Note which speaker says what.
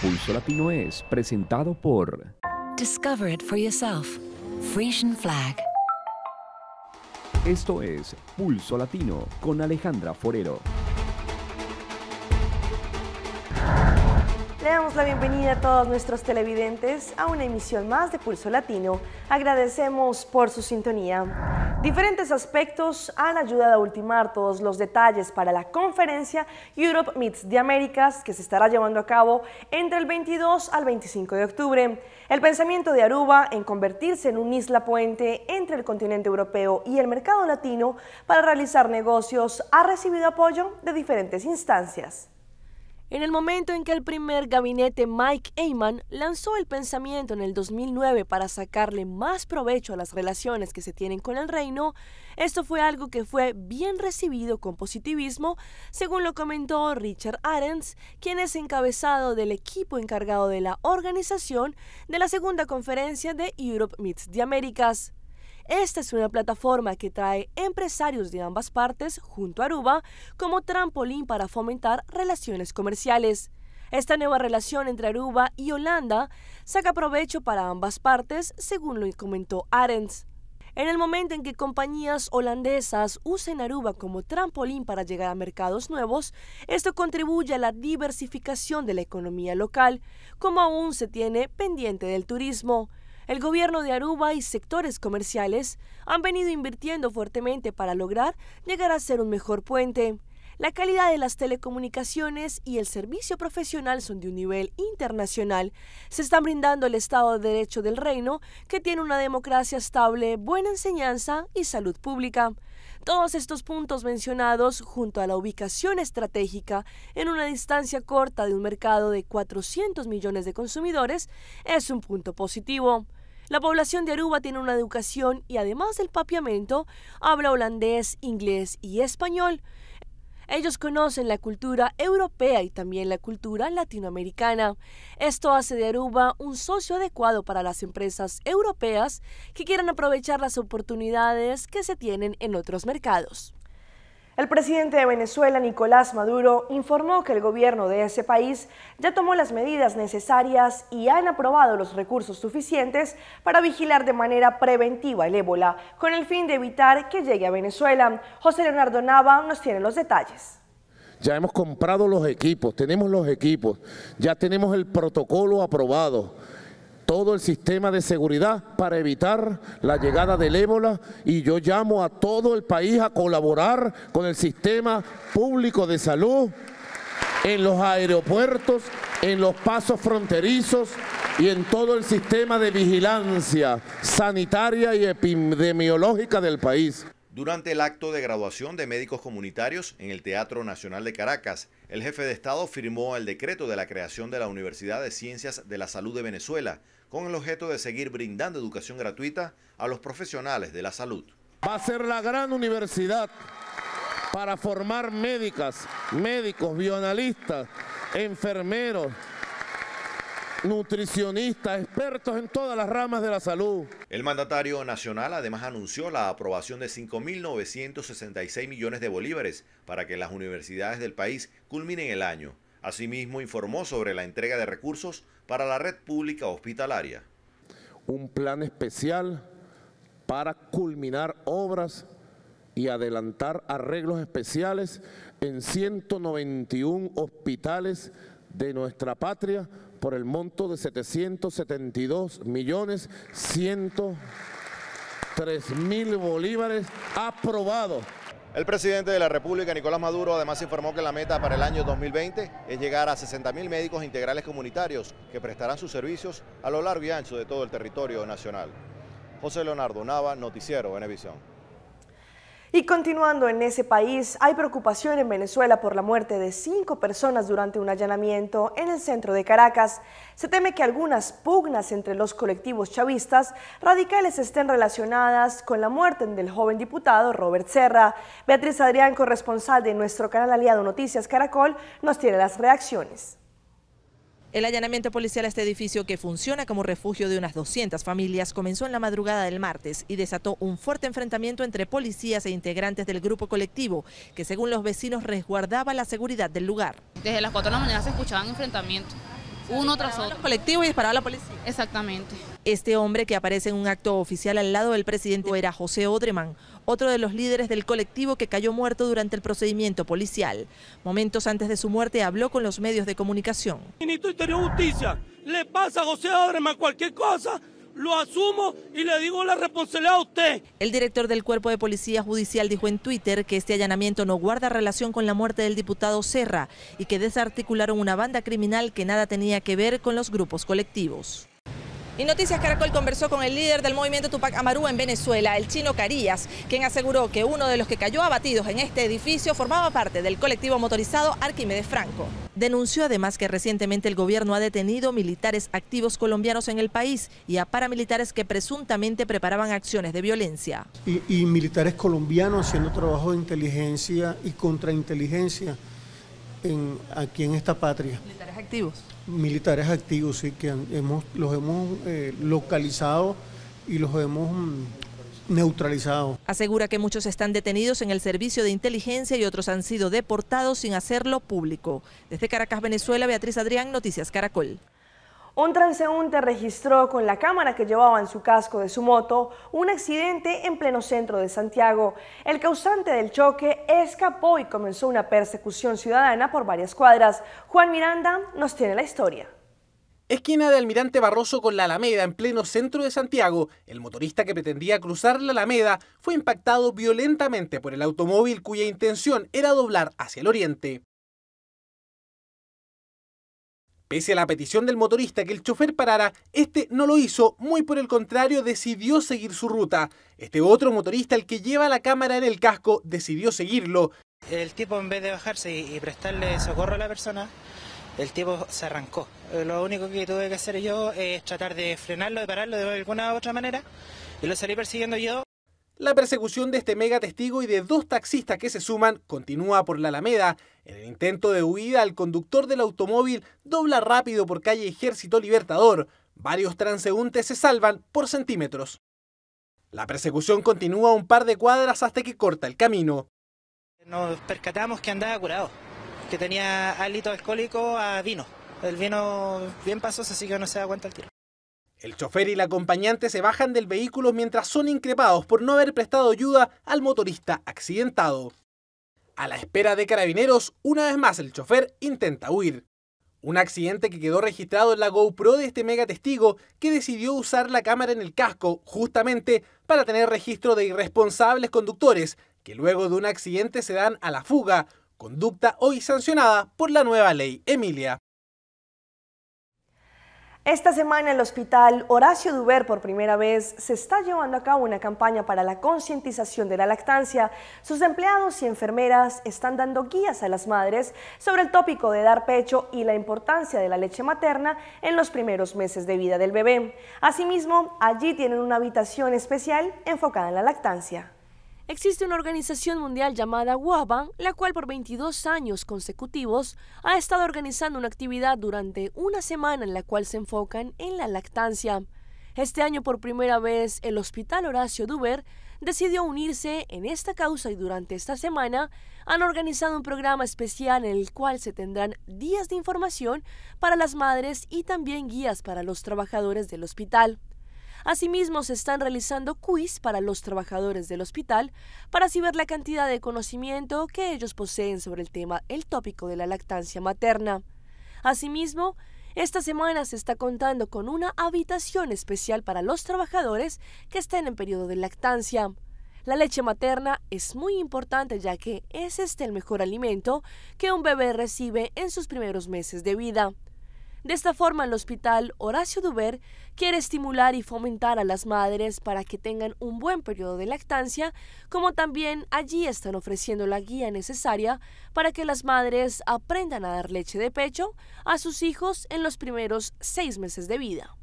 Speaker 1: Pulso Latino es presentado por
Speaker 2: Discover it for yourself. Frisian Flag.
Speaker 1: Esto es Pulso Latino con Alejandra Forero.
Speaker 2: damos la bienvenida a todos nuestros televidentes a una emisión más de Pulso Latino. Agradecemos por su sintonía. Diferentes aspectos han ayudado a ultimar todos los detalles para la conferencia Europe Meets the Americas que se estará llevando a cabo entre el 22 al 25 de octubre. El pensamiento de Aruba en convertirse en un isla puente entre el continente europeo y el mercado latino para realizar negocios ha recibido apoyo de diferentes instancias. En el momento en que el primer gabinete Mike Ayman lanzó el pensamiento en el 2009 para sacarle más provecho a las relaciones que se tienen con el reino, esto fue algo que fue bien recibido con positivismo, según lo comentó Richard Arends, quien es encabezado del equipo encargado de la organización de la segunda conferencia de Europe Meets the Americas. Esta es una plataforma que trae empresarios de ambas partes junto a Aruba como trampolín para fomentar relaciones comerciales. Esta nueva relación entre Aruba y Holanda saca provecho para ambas partes, según lo comentó Arends. En el momento en que compañías holandesas usen Aruba como trampolín para llegar a mercados nuevos, esto contribuye a la diversificación de la economía local, como aún se tiene pendiente del turismo. El gobierno de Aruba y sectores comerciales han venido invirtiendo fuertemente para lograr llegar a ser un mejor puente. La calidad de las telecomunicaciones y el servicio profesional son de un nivel internacional. Se están brindando el Estado de Derecho del Reino, que tiene una democracia estable, buena enseñanza y salud pública. Todos estos puntos mencionados, junto a la ubicación estratégica en una distancia corta de un mercado de 400 millones de consumidores, es un punto positivo. La población de Aruba tiene una educación y además del papiamento, habla holandés, inglés y español. Ellos conocen la cultura europea y también la cultura latinoamericana. Esto hace de Aruba un socio adecuado para las empresas europeas que quieran aprovechar las oportunidades que se tienen en otros mercados. El presidente de Venezuela, Nicolás Maduro, informó que el gobierno de ese país ya tomó las medidas necesarias y han aprobado los recursos suficientes para vigilar de manera preventiva el ébola, con el fin de evitar que llegue a Venezuela. José Leonardo Nava nos tiene los detalles.
Speaker 3: Ya hemos comprado los equipos, tenemos los equipos, ya tenemos el protocolo aprobado todo el sistema de seguridad para evitar la llegada del ébola y yo llamo a todo el país a colaborar con el sistema público de salud en los aeropuertos, en los pasos fronterizos y en todo el sistema de vigilancia sanitaria y epidemiológica del país.
Speaker 1: Durante el acto de graduación de médicos
Speaker 3: comunitarios
Speaker 1: en el Teatro Nacional de Caracas, el jefe de Estado firmó el decreto de la creación de la Universidad de Ciencias de la Salud de Venezuela con el objeto de seguir brindando educación gratuita a los profesionales de la salud.
Speaker 3: Va a ser la gran universidad para formar médicas, médicos, bioanalistas, enfermeros, nutricionistas, expertos en todas las ramas de la salud. El mandatario
Speaker 1: nacional además anunció la aprobación de 5.966 millones de bolívares para que las universidades del país culminen el año. Asimismo, informó sobre la entrega de recursos para la red pública hospitalaria.
Speaker 3: Un plan especial para culminar obras y adelantar arreglos especiales en 191 hospitales de nuestra patria por el monto de 772 millones mil bolívares aprobado. El presidente de la República,
Speaker 1: Nicolás Maduro, además informó que la meta para el año 2020 es llegar a 60.000 médicos integrales comunitarios que prestarán sus servicios a lo largo y ancho de todo el territorio nacional. José Leonardo Nava, Noticiero Venevisión.
Speaker 2: Y continuando en ese país, hay preocupación en Venezuela por la muerte de cinco personas durante un allanamiento en el centro de Caracas. Se teme que algunas pugnas entre los colectivos chavistas radicales estén relacionadas con la muerte del joven diputado Robert Serra. Beatriz Adrián, corresponsal de nuestro canal aliado Noticias Caracol, nos tiene las reacciones.
Speaker 4: El allanamiento policial a este edificio, que funciona como refugio de unas 200 familias, comenzó en la madrugada del martes y desató un fuerte enfrentamiento entre policías e integrantes del grupo colectivo, que según los vecinos resguardaba la seguridad del lugar. Desde las 4 de la mañana se escuchaban enfrentamientos uno tras otro. Los y disparaba la policía. Exactamente. Este hombre que aparece en un acto oficial al lado del presidente era José Odreman, otro de los líderes del colectivo que cayó muerto durante el procedimiento policial. Momentos antes de su muerte habló con los medios de comunicación.
Speaker 2: Ministro de
Speaker 3: Justicia, le pasa a José Odreman cualquier cosa, lo asumo y le digo la
Speaker 4: responsabilidad a usted. El director del Cuerpo de Policía Judicial dijo en Twitter que este allanamiento no guarda relación con la muerte del diputado Serra y que desarticularon una banda criminal que nada tenía que ver con los grupos colectivos. Y Noticias Caracol conversó con el líder del movimiento Tupac Amaru en Venezuela, el chino Carías, quien aseguró que uno de los que cayó abatidos en este edificio formaba parte del colectivo motorizado Arquímedes Franco. Denunció además que recientemente el gobierno ha detenido militares activos colombianos en el país y a paramilitares que presuntamente preparaban acciones de violencia.
Speaker 5: Y, y militares colombianos haciendo trabajo de inteligencia y contrainteligencia aquí en esta patria. Militares activos. Militares activos, sí, que hemos, los hemos eh, localizado y los hemos mm, neutralizado.
Speaker 4: Asegura que muchos están detenidos en el servicio de inteligencia y otros han sido deportados sin hacerlo público. Desde Caracas, Venezuela, Beatriz Adrián, Noticias Caracol.
Speaker 2: Un transeúnte registró con la cámara que llevaba en su casco de su moto un accidente en pleno centro de Santiago. El causante del choque escapó y comenzó una persecución ciudadana por varias cuadras. Juan Miranda nos tiene la historia.
Speaker 5: Esquina de Almirante Barroso con la Alameda, en pleno centro de Santiago, el motorista que pretendía cruzar la Alameda fue impactado violentamente por el automóvil cuya intención era doblar hacia el oriente. Pese a la petición del motorista que el chofer parara, este no lo hizo, muy por el contrario, decidió seguir su ruta. Este otro motorista, el que lleva la cámara en el casco, decidió seguirlo. El tipo, en vez de bajarse y prestarle socorro a la persona, el tipo se arrancó. Eh, lo único que tuve que hacer yo es tratar de frenarlo, de pararlo de alguna u otra manera, y lo salí persiguiendo yo. La persecución de este mega testigo y de dos taxistas que se suman continúa por la Alameda. En el intento de huida, el conductor del automóvil dobla rápido por calle Ejército Libertador. Varios transeúntes se salvan por centímetros. La persecución continúa un par de cuadras hasta que corta el camino. Nos percatamos que andaba curado, que tenía hálito alcohólico a vino. El vino bien pasoso, así que no se da cuenta el tiro. El chofer y la acompañante se bajan del vehículo mientras son increpados por no haber prestado ayuda al motorista accidentado. A la espera de carabineros, una vez más el chofer intenta huir. Un accidente que quedó registrado en la GoPro de este mega testigo que decidió usar la cámara en el casco justamente para tener registro de irresponsables conductores que luego de un accidente se dan a la fuga, conducta hoy sancionada por la nueva ley Emilia.
Speaker 2: Esta semana el Hospital Horacio Duber por primera vez se está llevando a cabo una campaña para la concientización de la lactancia. Sus empleados y enfermeras están dando guías a las madres sobre el tópico de dar pecho y la importancia de la leche materna en los primeros meses de vida del bebé. Asimismo, allí tienen una habitación especial enfocada en la lactancia. Existe una organización mundial llamada WABAN, la cual por 22 años consecutivos ha estado organizando una actividad durante una semana en la cual se enfocan en la lactancia. Este año por primera vez el Hospital Horacio Duber decidió unirse en esta causa y durante esta semana han organizado un programa especial en el cual se tendrán días de información para las madres y también guías para los trabajadores del hospital. Asimismo, se están realizando quiz para los trabajadores del hospital para así ver la cantidad de conocimiento que ellos poseen sobre el tema, el tópico de la lactancia materna. Asimismo, esta semana se está contando con una habitación especial para los trabajadores que estén en periodo de lactancia. La leche materna es muy importante ya que es este el mejor alimento que un bebé recibe en sus primeros meses de vida. De esta forma, el hospital Horacio Duber quiere estimular y fomentar a las madres para que tengan un buen periodo de lactancia, como también allí están ofreciendo la guía necesaria para que las madres aprendan a dar leche de pecho a sus hijos en los primeros seis meses de vida.